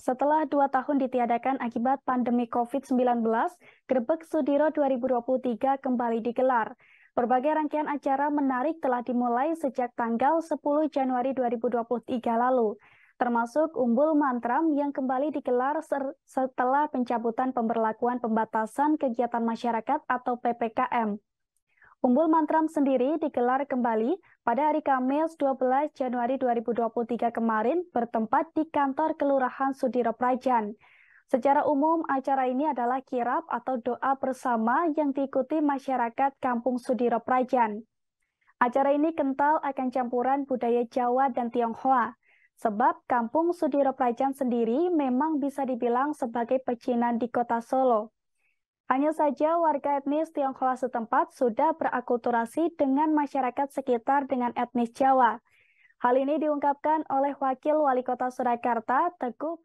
Setelah dua tahun ditiadakan akibat pandemi COVID-19, Gerbek Sudiro 2023 kembali digelar. Berbagai rangkaian acara menarik telah dimulai sejak tanggal 10 Januari 2023 lalu, termasuk Umbul Mantram yang kembali digelar setelah pencabutan pemberlakuan pembatasan kegiatan masyarakat atau PPKM. Umbul Mantram sendiri digelar kembali pada hari Kamis 12 Januari 2023 kemarin bertempat di kantor Kelurahan Sudiro Prajan. Secara umum, acara ini adalah kirap atau doa bersama yang diikuti masyarakat Kampung Sudiro Prajan. Acara ini kental akan campuran budaya Jawa dan Tionghoa, sebab Kampung Sudiro Prajan sendiri memang bisa dibilang sebagai pecinan di kota Solo. Hanya saja warga etnis Tionghoa setempat sudah berakulturasi dengan masyarakat sekitar dengan etnis Jawa. Hal ini diungkapkan oleh Wakil Wali Kota Surakarta, Teguh